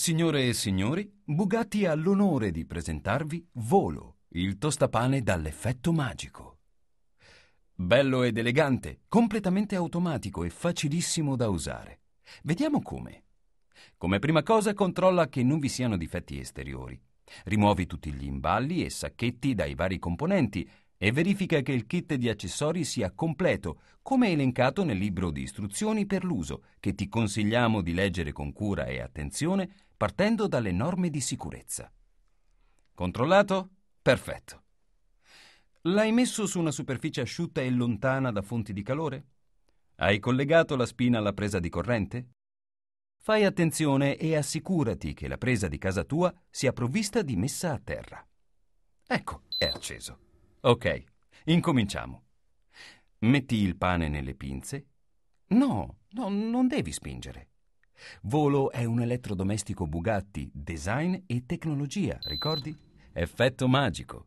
Signore e signori, Bugatti ha l'onore di presentarvi Volo, il tostapane dall'effetto magico. Bello ed elegante, completamente automatico e facilissimo da usare. Vediamo come. Come prima cosa controlla che non vi siano difetti esteriori. Rimuovi tutti gli imballi e sacchetti dai vari componenti e verifica che il kit di accessori sia completo, come elencato nel libro di istruzioni per l'uso, che ti consigliamo di leggere con cura e attenzione partendo dalle norme di sicurezza. Controllato? Perfetto. L'hai messo su una superficie asciutta e lontana da fonti di calore? Hai collegato la spina alla presa di corrente? Fai attenzione e assicurati che la presa di casa tua sia provvista di messa a terra. Ecco, è acceso. Ok, incominciamo. Metti il pane nelle pinze? No, no, non devi spingere. Volo è un elettrodomestico Bugatti, design e tecnologia, ricordi? Effetto magico.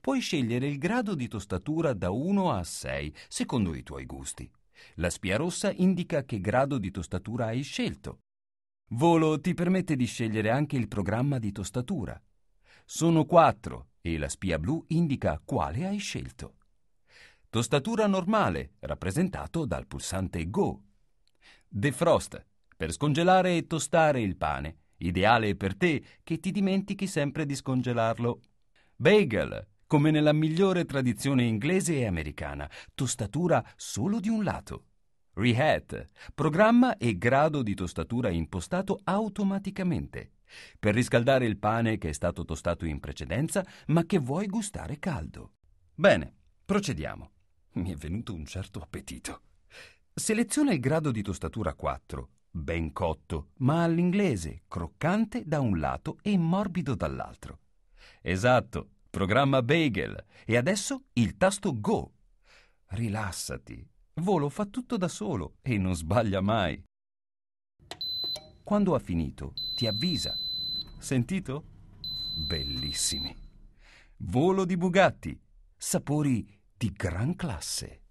Puoi scegliere il grado di tostatura da 1 a 6, secondo i tuoi gusti. La spia rossa indica che grado di tostatura hai scelto. Volo ti permette di scegliere anche il programma di tostatura. Sono quattro e la spia blu indica quale hai scelto. Tostatura normale, rappresentato dal pulsante Go. Defrost, per scongelare e tostare il pane, ideale per te che ti dimentichi sempre di scongelarlo. Bagel, come nella migliore tradizione inglese e americana, tostatura solo di un lato. Rehat, programma e grado di tostatura impostato automaticamente per riscaldare il pane che è stato tostato in precedenza ma che vuoi gustare caldo. Bene, procediamo. Mi è venuto un certo appetito. Seleziona il grado di tostatura 4, ben cotto, ma all'inglese, croccante da un lato e morbido dall'altro. Esatto, programma bagel. E adesso il tasto Go. Rilassati, Volo fa tutto da solo e non sbaglia mai. Quando ha finito, ti avvisa. Sentito? Bellissimi. Volo di Bugatti. Sapori di gran classe.